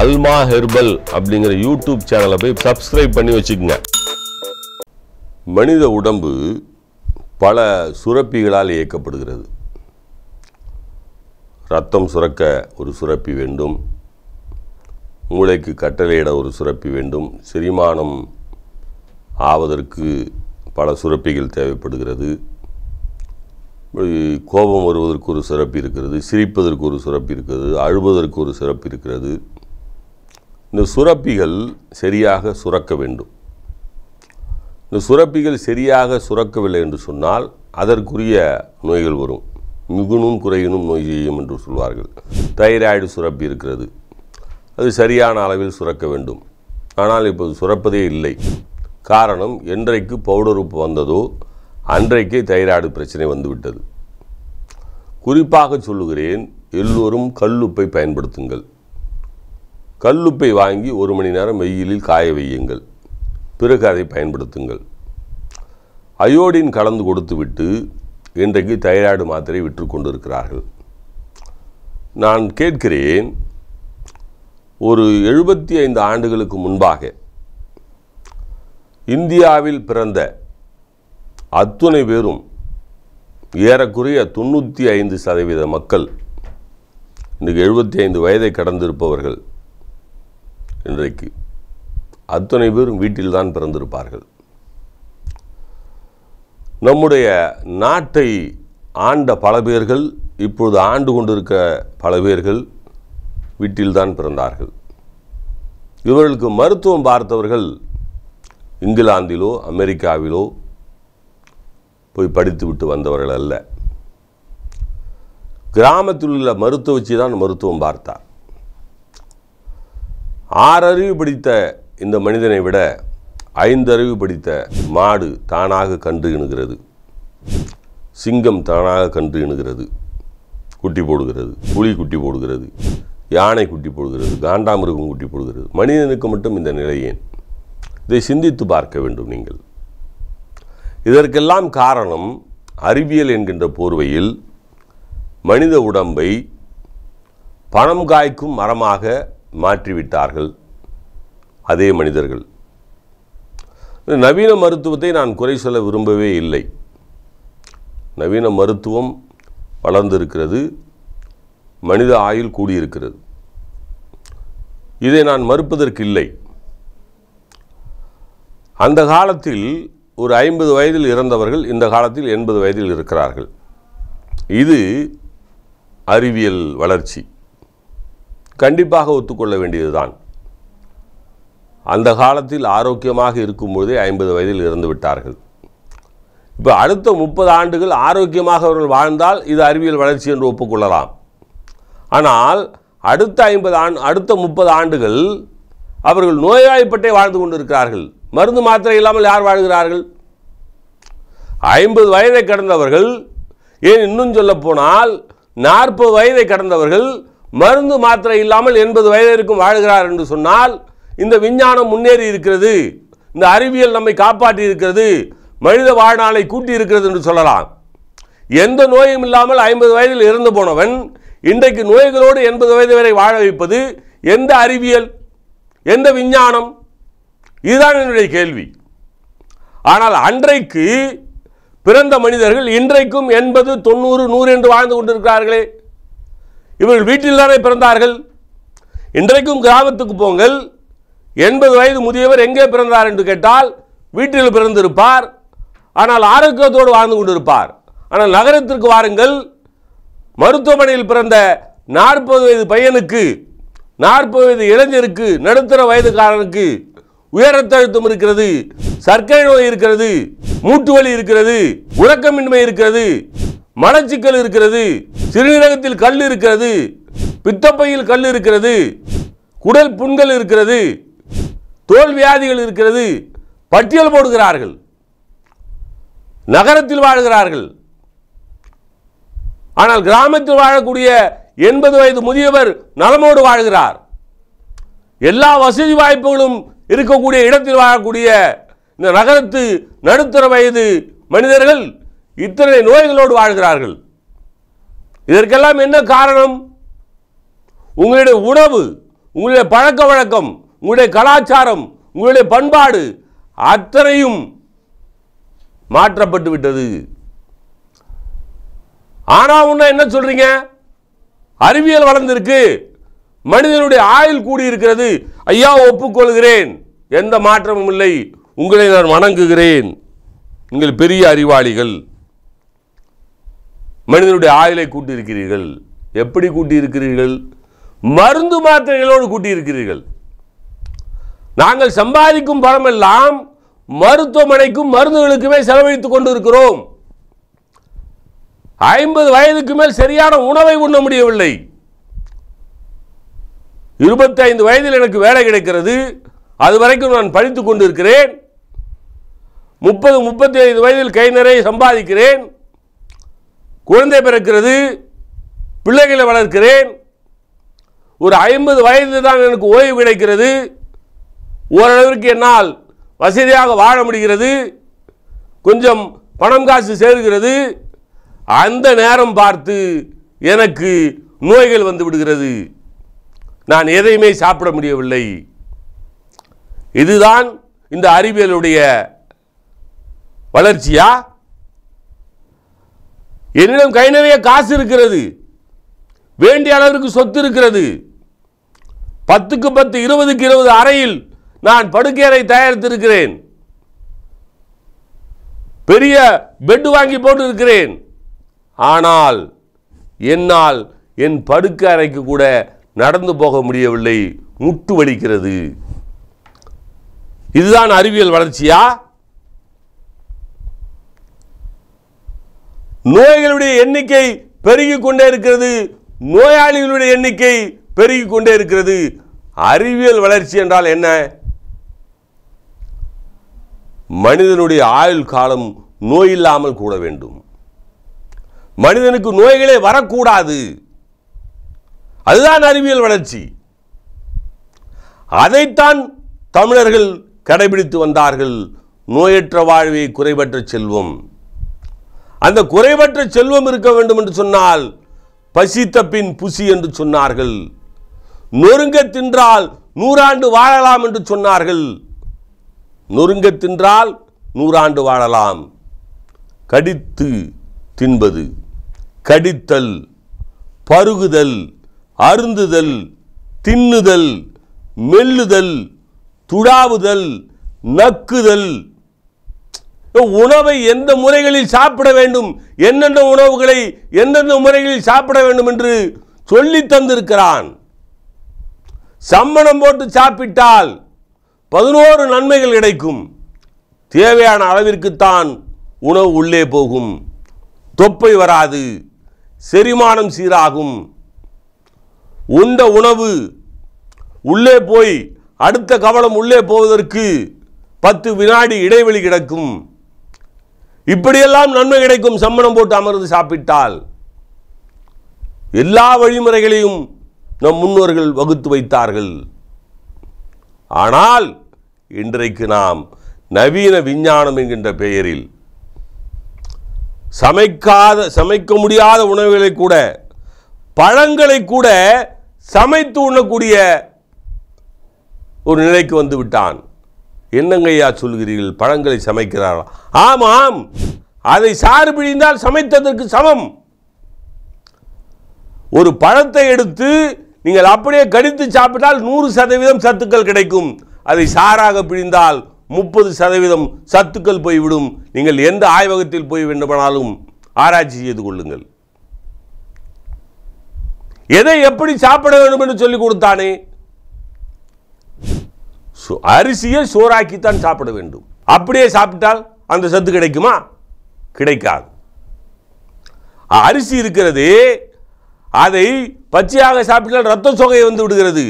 அல்மா herbal அப்படிங்கிற YouTube சேனலை போய் சப்ஸ்கிரைப் பண்ணி வச்சுக்கோங்க மனித உடம்பு பல சுரப்பிகளால் இயக்கப்படுகிறது ரத்தம் சுரக்க ஒரு சுரப்பி வேண்டும் மூளைக்கு கட்டளையிட ஒரு சுரப்பி வேண்டும் செரிமானம் ஆவதற்கு பல சுரப்பிகள் தேவைப்படுகிறது கோபம் வருவதற்கு ஒரு சிறப்பு இருக்கிறது சிரிப்பதற்கு ஒரு சிறப்பு இருக்கிறது அழுவதற்கு ஒரு சிறப்பு இருக்கிறது இந்த சுரப்பிகள் சரியாக சுரக்க வேண்டும் இந்த சுரப்பிகள் சரியாக சுரக்கவில்லை என்று சொன்னால் அதற்குரிய நோய்கள் வரும் மிகுனும் குறையினும் நோய் செய்யும் என்று சொல்வார்கள் தைராய்டு சுரப்பி இருக்கிறது அது சரியான அளவில் சுரக்க வேண்டும் ஆனால் இப்போது சுரப்பதே இல்லை காரணம் என்றைக்கு பவுடர் உப்பு வந்ததோ அன்றைக்கே தைராய்டு பிரச்சனை வந்துவிட்டது குறிப்பாக சொல்லுகிறேன் எல்லோரும் கல்லுப்பை பயன்படுத்துங்கள் கல்லுப்பை வாங்கி ஒரு மணி நேரம் வெயிலில் காய வையுங்கள் பிறகு அதை பயன்படுத்துங்கள் அயோடின் கலந்து கொடுத்துவிட்டு இன்றைக்கு தைராய்டு மாத்திரை விற்று கொண்டிருக்கிறார்கள் நான் கேட்கிறேன் ஒரு எழுபத்தி ஐந்து ஆண்டுகளுக்கு முன்பாக இந்தியாவில் பிறந்த அத்துணை பேரும் ஏறக்குறைய தொண்ணூற்றி ஐந்து சதவீத மக்கள் இன்றைக்கு எழுபத்தி ஐந்து வயதை கடந்திருப்பவர்கள் இன்றைக்கு அத்தனை பேரும் வீட்டில்தான் பிறந்திருப்பார்கள் நம்முடைய நாட்டை ஆண்ட பல பேர்கள் இப்பொழுது ஆண்டு கொண்டிருக்க பல பேர்கள் வீட்டில்தான் பிறந்தார்கள் இவர்களுக்கு மருத்துவம் பார்த்தவர்கள் இங்கிலாந்திலோ அமெரிக்காவிலோ போய் படித்துவிட்டு வந்தவர்கள் அல்ல கிராமத்தில் உள்ள மருத்துவச்சி தான் மருத்துவம் பார்த்தார் ஆறறிவு படித்த இந்த மனிதனை விட ஐந்தறிவு படித்த மாடு தானாக கன்று இணுகிறது சிங்கம் தானாக கன்று இணுகிறது குட்டி போடுகிறது புலி குட்டி போடுகிறது யானை குட்டி போடுகிறது காண்டாமிருகம் குட்டி போடுகிறது மனிதனுக்கு மட்டும் இந்த நிலை ஏன் இதை சிந்தித்து பார்க்க வேண்டும் நீங்கள் இதற்கெல்லாம் காரணம் அறிவியல் என்கின்ற போர்வையில் மனித உடம்பை பணம் காய்க்கும் மரமாக மாற்றிவிட்டார்கள் அதே மனிதர்கள் நவீன மருத்துவத்தை நான் குறை சொல்ல விரும்பவே இல்லை நவீன மருத்துவம் வளர்ந்திருக்கிறது மனித ஆயுள் கூடியிருக்கிறது இதை நான் மறுப்பதற்கு இல்லை அந்த காலத்தில் ஒரு ஐம்பது வயதில் இறந்தவர்கள் இந்த காலத்தில் எண்பது வயதில் இருக்கிறார்கள் இது அறிவியல் வளர்ச்சி கண்டிப்பாக ஒத்துக்கொள்ள வேண்டியதுதான் அந்த காலத்தில் ஆரோக்கியமாக இருக்கும்பொழுதே ஐம்பது வயதில் இறந்து விட்டார்கள் இப்போ அடுத்த முப்பது ஆண்டுகள் ஆரோக்கியமாக அவர்கள் வாழ்ந்தால் இது அறிவியல் வளர்ச்சி என்று ஒப்புக்கொள்ளலாம் ஆனால் அடுத்த ஐம்பது ஆண் அடுத்த முப்பது ஆண்டுகள் அவர்கள் நோய்வாய்ப்பட்டே வாழ்ந்து கொண்டிருக்கிறார்கள் மருந்து மாத்திரை இல்லாமல் யார் வாழ்கிறார்கள் ஐம்பது வயதை கடந்தவர்கள் ஏன் இன்னும் போனால் நாற்பது வயதை கடந்தவர்கள் மருந்து மாத்திரை இல்லாமல் எண்பது வயதிற்கும் வாழ்கிறார் என்று சொன்னால் இந்த விஞ்ஞானம் முன்னேறி இருக்கிறது இந்த அறிவியல் நம்மை காப்பாற்றி இருக்கிறது மனித வாழ்நாளை கூட்டி இருக்கிறது என்று சொல்லலாம் எந்த நோயும் இல்லாமல் ஐம்பது வயதில் இறந்து போனவன் இன்றைக்கு நோய்களோடு எண்பது வயது வரை வாழ வைப்பது எந்த அறிவியல் எந்த விஞ்ஞானம் இதுதான் என்னுடைய கேள்வி ஆனால் அன்றைக்கு பிறந்த மனிதர்கள் இன்றைக்கும் எண்பது தொண்ணூறு நூறு என்று வாழ்ந்து கொண்டிருக்கிறார்களே இவர்கள் வீட்டில் தானே பிறந்தார்கள் இன்றைக்கும் கிராமத்துக்கு போங்கள் எண்பது வயது முதியவர் எங்கே பிறந்தார் என்று கேட்டால் வீட்டில் பிறந்திருப்பார் ஆனால் ஆரோக்கியத்தோடு வாழ்ந்து கொண்டிருப்பார் ஆனால் நகரத்திற்கு வாருங்கள் மருத்துவமனையில் பிறந்த நாற்பது வயது பையனுக்கு நாற்பது வயது இளைஞருக்கு நடுத்தர வயதுக்காரனுக்கு உயரத்தழுத்தம் அழுத்தம் இருக்கிறது சர்க்கரை நோய் இருக்கிறது மூட்டு வலி இருக்கிறது உறக்கமின்மை இருக்கிறது மலச்சிக்கல் இருக்கிறது சிறுநீரகத்தில் கல் இருக்கிறது பித்தப்பையில் கல் இருக்கிறது குடல் புண்கள் இருக்கிறது தோல் வியாதிகள் இருக்கிறது பட்டியல் போடுகிறார்கள் நகரத்தில் வாழ்கிறார்கள் ஆனால் கிராமத்தில் வாழக்கூடிய எண்பது வயது முதியவர் நலமோடு வாழ்கிறார் எல்லா வசதி வாய்ப்புகளும் இருக்கக்கூடிய இடத்தில் வாழக்கூடிய இந்த நகரத்து நடுத்தர வயது மனிதர்கள் இத்தனை நோய்களோடு வாழ்கிறார்கள் இதற்கெல்லாம் என்ன காரணம் உங்களுடைய உணவு உங்களுடைய பழக்க வழக்கம் உங்களுடைய கலாச்சாரம் உங்களுடைய பண்பாடு அத்தனையும் மாற்றப்பட்டு விட்டது ஆனால் உன்ன என்ன சொல்றீங்க அறிவியல் வளர்ந்திருக்கு மனிதனுடைய ஆயுள் கூடியிருக்கிறது ஐயா ஒப்புக்கொள்கிறேன் எந்த மாற்றமும் இல்லை உங்களை நான் வணங்குகிறேன் நீங்கள் பெரிய அறிவாளிகள் மனிதனுடைய ஆயுளை கூட்டியிருக்கிறீர்கள் எப்படி கூட்டியிருக்கிறீர்கள் மருந்து மாத்திரைகளோடு கூட்டியிருக்கிறீர்கள் நாங்கள் சம்பாதிக்கும் எல்லாம் மருத்துவமனைக்கும் மருந்துகளுக்குமே செலவழித்துக் கொண்டிருக்கிறோம் ஐம்பது வயதுக்கு மேல் சரியான உணவை உண்ண முடியவில்லை இருபத்தைந்து வயதில் எனக்கு வேலை கிடைக்கிறது அது வரைக்கும் நான் படித்துக் கொண்டிருக்கிறேன் முப்பது முப்பத்தி ஐந்து வயதில் கை நிறைய சம்பாதிக்கிறேன் குழந்தை பிறக்கிறது பிள்ளைகளை வளர்க்கிறேன் ஒரு ஐம்பது வயது தான் எனக்கு ஓய்வு கிடைக்கிறது ஓரளவிற்கு என்னால் வசதியாக வாழ முடிகிறது கொஞ்சம் பணம் காசு சேர்கிறது அந்த நேரம் பார்த்து எனக்கு நோய்கள் வந்து விடுகிறது நான் எதையுமே சாப்பிட முடியவில்லை இதுதான் இந்த அறிவியலுடைய வளர்ச்சியா என்னிடம் கை நிறைய காசு இருக்கிறது வேண்டிய அளவிற்கு சொத்து இருக்கிறது பத்துக்கு பத்து இருபதுக்கு இருபது அறையில் நான் படுக்கையறை தயாரித்திருக்கிறேன் பெரிய பெட் வாங்கி போட்டு இருக்கிறேன் ஆனால் என்னால் என் படுக்கை அறைக்கு கூட நடந்து போக முடியவில்லை முட்டு வலிக்கிறது இதுதான் அறிவியல் வளர்ச்சியா நோய்களுடைய எண்ணிக்கை பெருகி கொண்டே இருக்கிறது நோயாளிகளுடைய எண்ணிக்கை பெருகி கொண்டே இருக்கிறது அறிவியல் வளர்ச்சி என்றால் என்ன மனிதனுடைய ஆயுள் காலம் நோய் இல்லாமல் கூட வேண்டும் மனிதனுக்கு நோய்களே வரக்கூடாது அதுதான் அறிவியல் வளர்ச்சி அதைத்தான் தமிழர்கள் கடைபிடித்து வந்தார்கள் நோயற்ற வாழ்வை குறைபற்ற செல்வம் அந்த குறைவற்ற செல்வம் இருக்க வேண்டும் என்று சொன்னால் பசித்த பின் புசி என்று சொன்னார்கள் நொறுங்க தின்றால் நூறாண்டு வாழலாம் என்று சொன்னார்கள் நொறுங்க தின்றால் நூறாண்டு வாழலாம் கடித்து தின்பது கடித்தல் பருகுதல் அருந்துதல் தின்னுதல் மெல்லுதல் துடாவுதல் நக்குதல் உணவை எந்த முறைகளில் சாப்பிட வேண்டும் என்னென்ன உணவுகளை எந்தெந்த முறைகளில் சாப்பிட வேண்டும் என்று சொல்லி தந்திருக்கிறான் சம்மணம் போட்டு சாப்பிட்டால் பதினோரு நன்மைகள் கிடைக்கும் தேவையான அளவிற்குத்தான் உணவு உள்ளே போகும் தொப்பை வராது செரிமானம் சீராகும் உண்ட உணவு உள்ளே போய் அடுத்த கவலம் உள்ளே போவதற்கு பத்து வினாடி இடைவெளி கிடக்கும் இப்படியெல்லாம் நன்மை கிடைக்கும் சம்மணம் போட்டு அமர்ந்து சாப்பிட்டால் எல்லா வழிமுறைகளையும் நம் முன்னோர்கள் வகுத்து வைத்தார்கள் ஆனால் இன்றைக்கு நாம் நவீன விஞ்ஞானம் என்கின்ற பெயரில் சமைக்காத சமைக்க முடியாத உணவுகளை கூட பழங்களை கூட சமைத்து உண்ணக்கூடிய ஒரு நிலைக்கு வந்து விட்டான் என்னங்கய்யா சொல்கிறீர்கள் பழங்களை சமைக்கிறார்களா ஆம் ஆம் அதை சாறு பிழிந்தால் சமைத்ததற்கு சமம் ஒரு பழத்தை எடுத்து நீங்கள் அப்படியே கடித்து சாப்பிட்டால் நூறு சதவீதம் சத்துக்கள் கிடைக்கும் அதை சாராக பிழிந்தால் முப்பது சதவீதம் சத்துக்கள் போய்விடும் நீங்கள் எந்த ஆய்வகத்தில் போய் வேண்டுமானாலும் ஆராய்ச்சி செய்து கொள்ளுங்கள் எதை எப்படி சாப்பிட வேண்டும் என்று சொல்லிக் கொடுத்தானே அரிசியை சோறாக்கித்தான் சாப்பிட வேண்டும் அப்படியே சாப்பிட்டால் அந்த சத்து கிடைக்குமா கிடைக்காது அரிசி இருக்கிறது அதை பச்சையாக சாப்பிட்டால் ரத்த சொகை வந்து விடுகிறது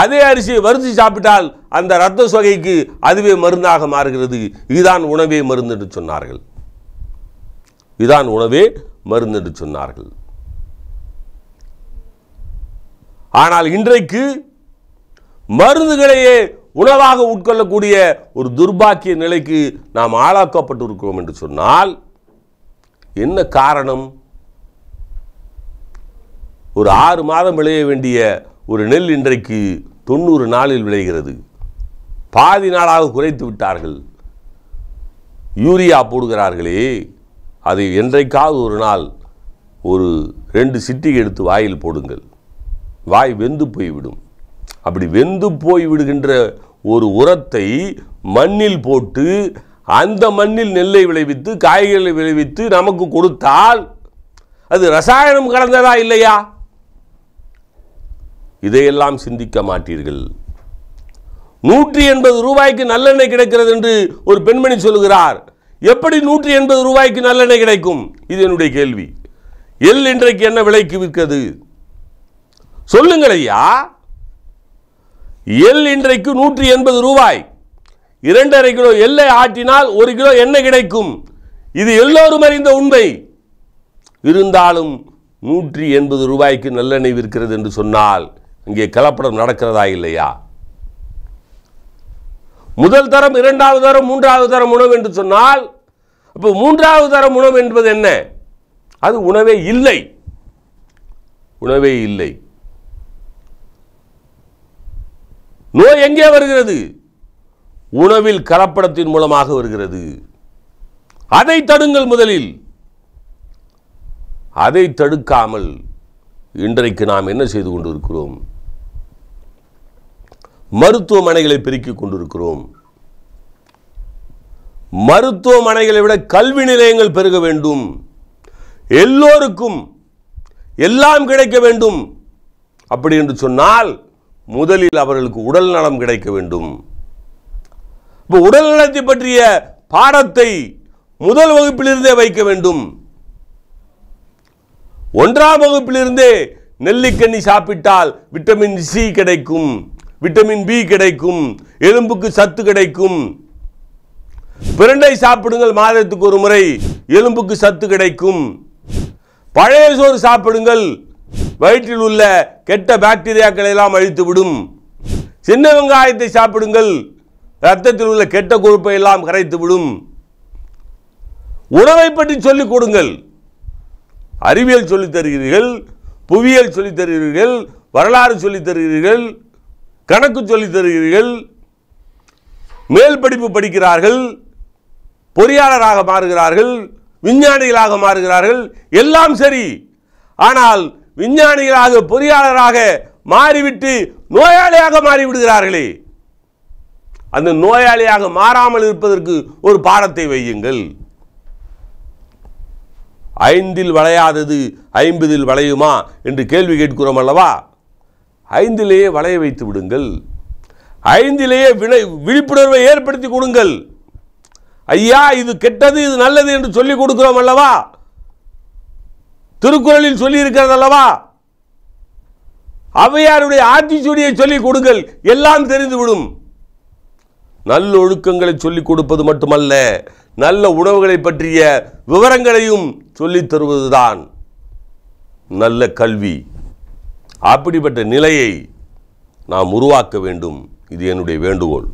அதே அரிசியை வறுத்து சாப்பிட்டால் அந்த ரத்த சொகைக்கு அதுவே மருந்தாக மாறுகிறது இதுதான் உணவே மருந்து என்று சொன்னார்கள் இதுதான் உணவே மருந்து என்று சொன்னார்கள் ஆனால் இன்றைக்கு மருந்துகளையே உணவாக உட்கொள்ளக்கூடிய ஒரு துர்பாக்கிய நிலைக்கு நாம் ஆளாக்கப்பட்டிருக்கிறோம் என்று சொன்னால் என்ன காரணம் ஒரு ஆறு மாதம் விளைய வேண்டிய ஒரு நெல் இன்றைக்கு தொண்ணூறு நாளில் விளைகிறது பாதி நாளாக குறைத்து விட்டார்கள் யூரியா போடுகிறார்களே அதை என்றைக்காவது ஒரு நாள் ஒரு ரெண்டு சிட்டி எடுத்து வாயில் போடுங்கள் வாய் வெந்து போய்விடும் அப்படி வெந்து போய் விடுகின்ற ஒரு உரத்தை மண்ணில் போட்டு அந்த மண்ணில் நெல்லை விளைவித்து காய்கறிகளை விளைவித்து நமக்கு கொடுத்தால் அது ரசாயனம் கலந்ததா இல்லையா இதையெல்லாம் சிந்திக்க மாட்டீர்கள் நூற்றி எண்பது ரூபாய்க்கு நல்லெண்ணெய் கிடைக்கிறது என்று ஒரு பெண்மணி சொல்கிறார் எப்படி நூற்றி எண்பது ரூபாய்க்கு நல்லெண்ணெய் கிடைக்கும் இது என்னுடைய கேள்வி எல் இன்றைக்கு என்ன விலைக்கு விற்கிறது சொல்லுங்கள் ஐயா எல் இன்றைக்கு நூற்றி எண்பது ரூபாய் இரண்டரை கிலோ எல்லை ஆட்டினால் ஒரு கிலோ எண்ணெய் கிடைக்கும் இது எல்லோரும் அறிந்த உண்மை இருந்தாலும் நூற்றி எண்பது ரூபாய்க்கு நல்லெண்ணெய் விற்கிறது என்று சொன்னால் இங்கே கலப்படம் நடக்கிறதா இல்லையா முதல் தரம் இரண்டாவது தரம் மூன்றாவது தரம் உணவு என்று சொன்னால் இப்போ மூன்றாவது தரம் உணவு என்பது என்ன அது உணவே இல்லை உணவே இல்லை நோய் எங்கே வருகிறது உணவில் கலப்படத்தின் மூலமாக வருகிறது அதை தடுங்கள் முதலில் அதை தடுக்காமல் இன்றைக்கு நாம் என்ன செய்து கொண்டிருக்கிறோம் மருத்துவமனைகளை பெருக்கிக் கொண்டிருக்கிறோம் மருத்துவமனைகளை விட கல்வி நிலையங்கள் பெருக வேண்டும் எல்லோருக்கும் எல்லாம் கிடைக்க வேண்டும் அப்படி என்று சொன்னால் முதலில் அவர்களுக்கு உடல் நலம் கிடைக்க வேண்டும் இப்போ உடல் நலத்தை பற்றிய பாடத்தை முதல் வகுப்பிலிருந்தே வைக்க வேண்டும் ஒன்றாம் வகுப்பிலிருந்தே நெல்லிக்கண்ணி சாப்பிட்டால் விட்டமின் சி கிடைக்கும் விட்டமின் பி கிடைக்கும் எலும்புக்கு சத்து கிடைக்கும் பிரண்டை சாப்பிடுங்கள் மாதத்துக்கு ஒரு முறை எலும்புக்கு சத்து கிடைக்கும் பழைய சோறு சாப்பிடுங்கள் வயிற்றில் உள்ள கெட்ட பாக்டீரியாக்களை எல்லாம் அழித்து விடும் சின்ன வெங்காயத்தை சாப்பிடுங்கள் ரத்தத்தில் உள்ள கெட்ட கொழுப்பை எல்லாம் விடும் உணவை பற்றி சொல்லிக் கொடுங்கள் அறிவியல் சொல்லித் தருகிறீர்கள் புவியியல் சொல்லித் தருகிறீர்கள் வரலாறு சொல்லித் தருகிறீர்கள் கணக்கு சொல்லித் தருகிறீர்கள் மேல் படிப்பு படிக்கிறார்கள் பொறியாளராக மாறுகிறார்கள் விஞ்ஞானிகளாக மாறுகிறார்கள் எல்லாம் சரி ஆனால் விஞ்ஞானிகளாக பொறியாளராக மாறிவிட்டு நோயாளியாக மாறிவிடுகிறார்களே அந்த நோயாளியாக மாறாமல் இருப்பதற்கு ஒரு பாடத்தை வையுங்கள் ஐந்தில் வளையாதது ஐம்பதில் வளையுமா என்று கேள்வி கேட்கிறோம் அல்லவா ஐந்திலேயே வளைய வைத்து விடுங்கள் ஐந்திலேயே வினை விழிப்புணர்வை ஏற்படுத்தி கொடுங்கள் ஐயா இது கெட்டது இது நல்லது என்று சொல்லிக் கொடுக்கிறோம் அல்லவா திருக்குறளில் சொல்லி இருக்கிறது அல்லவா அவையாருடைய ஆத்திச்சூடியை சொல்லிக் கொடுங்கள் எல்லாம் தெரிந்துவிடும் நல்ல ஒழுக்கங்களை சொல்லிக் கொடுப்பது மட்டுமல்ல நல்ல உணவுகளை பற்றிய விவரங்களையும் சொல்லித் தருவதுதான் நல்ல கல்வி அப்படிப்பட்ட நிலையை நாம் உருவாக்க வேண்டும் இது என்னுடைய வேண்டுகோள்